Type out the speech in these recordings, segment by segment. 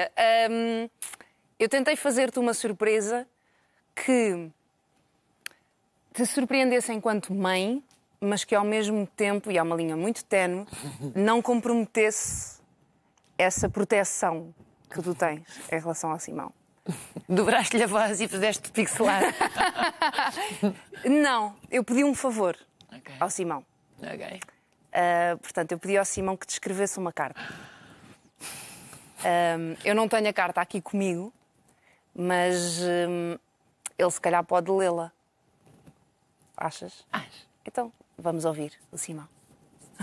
Um, eu tentei fazer-te uma surpresa que te surpreendesse enquanto mãe, mas que ao mesmo tempo, e há é uma linha muito tenue, não comprometesse essa proteção que tu tens em relação ao Simão. Dobraste-lhe a voz e fizeste pixelar. não, eu pedi um favor okay. ao Simão. Okay. Uh, portanto, eu pedi ao Simão que te escrevesse uma carta. Um, eu não tenho a carta aqui comigo, mas um, ele se calhar pode lê-la. Achas? Acho. Então, vamos ouvir o Simão.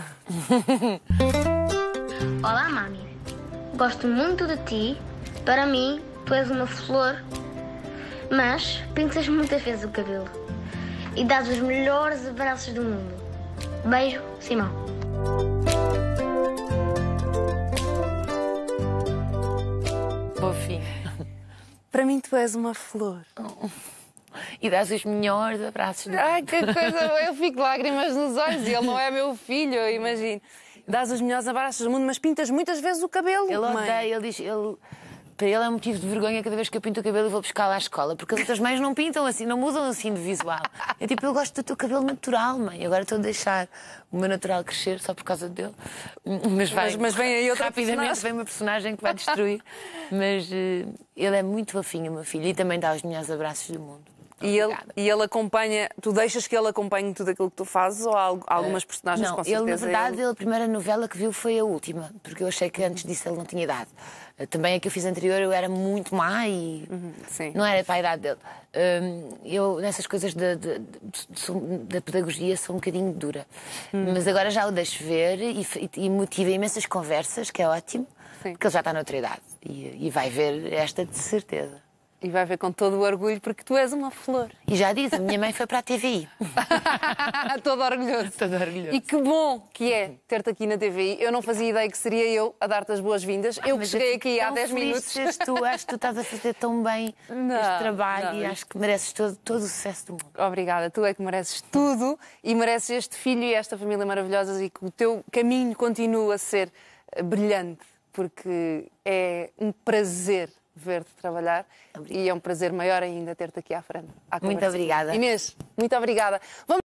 Olá, mami. Gosto muito de ti. Para mim, tu és uma flor. Mas pintas muitas vezes o cabelo e dás os melhores abraços do mundo. Beijo, Simão. Fofinho. Para mim, tu és uma flor. Oh. E dás os melhores abraços. Do... Ai, que coisa, eu fico lágrimas nos olhos e ele não é meu filho, eu imagino. Dás os melhores abraços do mundo, mas pintas muitas vezes o cabelo. Ele mãe. odeia, ele diz. Ele para ele é um motivo de vergonha cada vez que eu pinto o cabelo e vou buscar lá à escola, porque as outras mães não pintam assim, não mudam assim de visual. É tipo, eu gosto do teu cabelo natural, mãe, agora estou a deixar o meu natural crescer só por causa dele. Mas, vai, mas, mas vem aí outra Rapidamente personagem. vem uma personagem que vai destruir. mas uh, ele é muito fofinho, meu filho, e também dá os melhores abraços do mundo. E ele, e ele acompanha, tu deixas que ele acompanhe tudo aquilo que tu fazes ou há algumas eh, personagens não, com certeza? Ele, na verdade, ele... ele... a primeira novela que viu foi a última, porque eu achei que antes disso ele não tinha idade. Eh, também a que eu fiz anterior eu era muito má e uhum, não era para a idade dele. Hum, eu, nessas coisas da, da, da pedagogia, sou um bocadinho dura. Uhum. Mas agora já o deixo ver e, e motiva imensas conversas, que é ótimo, Sim. porque ele já está na outra idade e, e vai ver esta de certeza. E vai ver com todo o orgulho, porque tu és uma flor. E já diz, a minha mãe foi para a TVI. todo orgulhoso. Todo orgulhoso. E que bom que é ter-te aqui na TVI. Eu não fazia ideia que seria eu a dar-te as boas-vindas. eu que ah, cheguei eu aqui há 10 minutos. Tu, acho que tu estás a fazer tão bem não, este trabalho não. e acho que mereces todo, todo o sucesso do mundo. Obrigada, tu é que mereces tudo e mereces este filho e esta família maravilhosa e que o teu caminho continue a ser eh, brilhante, porque é um prazer ver-te trabalhar obrigada. É e é um prazer maior ainda ter-te aqui à frente. À muito obrigada. Inês, muito obrigada. Vamos